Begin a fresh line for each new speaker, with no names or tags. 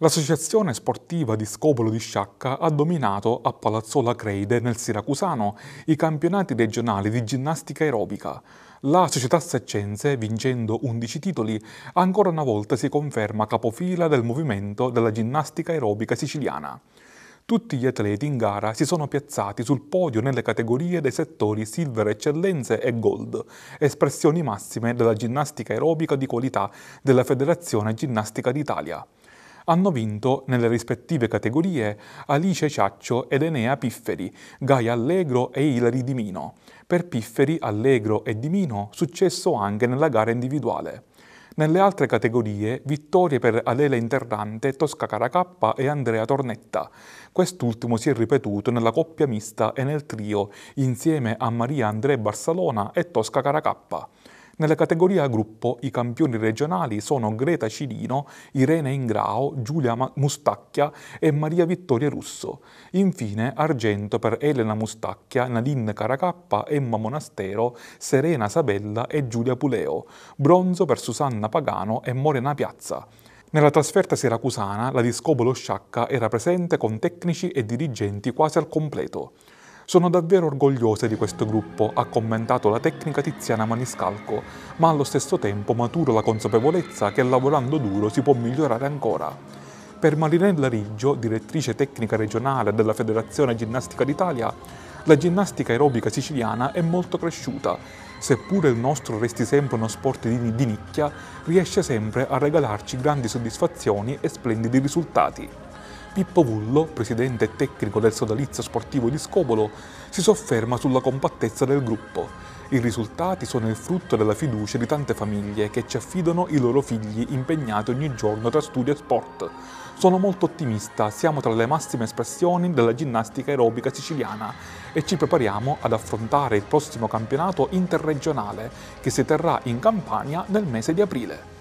L'associazione sportiva di Scopolo di Sciacca ha dominato a Palazzola Creide nel Siracusano i campionati regionali di ginnastica aerobica. La società Seccense, vincendo 11 titoli, ancora una volta si conferma capofila del movimento della ginnastica aerobica siciliana. Tutti gli atleti in gara si sono piazzati sul podio nelle categorie dei settori Silver Eccellenze e Gold, espressioni massime della ginnastica aerobica di qualità della Federazione Ginnastica d'Italia hanno vinto nelle rispettive categorie Alice Ciaccio ed Enea Pifferi, Gaia Allegro e Ilari Dimino. Per Pifferi, Allegro e Dimino, successo anche nella gara individuale. Nelle altre categorie, vittorie per Adele Interrante, Tosca Caracappa e Andrea Tornetta. Quest'ultimo si è ripetuto nella coppia mista e nel trio, insieme a Maria Andrea Barsalona e Tosca Caracappa. Nella categoria gruppo i campioni regionali sono Greta Cirino, Irene Ingrao, Giulia Mustacchia e Maria Vittoria Russo. Infine argento per Elena Mustacchia, Nadine Caracappa, Emma Monastero, Serena Sabella e Giulia Puleo. Bronzo per Susanna Pagano e Morena Piazza. Nella trasferta siracusana la discobolo sciacca era presente con tecnici e dirigenti quasi al completo. Sono davvero orgogliosa di questo gruppo, ha commentato la tecnica Tiziana Maniscalco, ma allo stesso tempo maturo la consapevolezza che lavorando duro si può migliorare ancora. Per Marinella Riggio, direttrice tecnica regionale della Federazione Ginnastica d'Italia, la ginnastica aerobica siciliana è molto cresciuta. Seppure il nostro resti sempre uno sport di, di nicchia, riesce sempre a regalarci grandi soddisfazioni e splendidi risultati. Pippo Vullo, presidente tecnico del sodalizio sportivo di Scopolo, si sofferma sulla compattezza del gruppo. I risultati sono il frutto della fiducia di tante famiglie che ci affidano i loro figli impegnati ogni giorno tra studio e sport. Sono molto ottimista, siamo tra le massime espressioni della ginnastica aerobica siciliana e ci prepariamo ad affrontare il prossimo campionato interregionale che si terrà in Campania nel mese di aprile.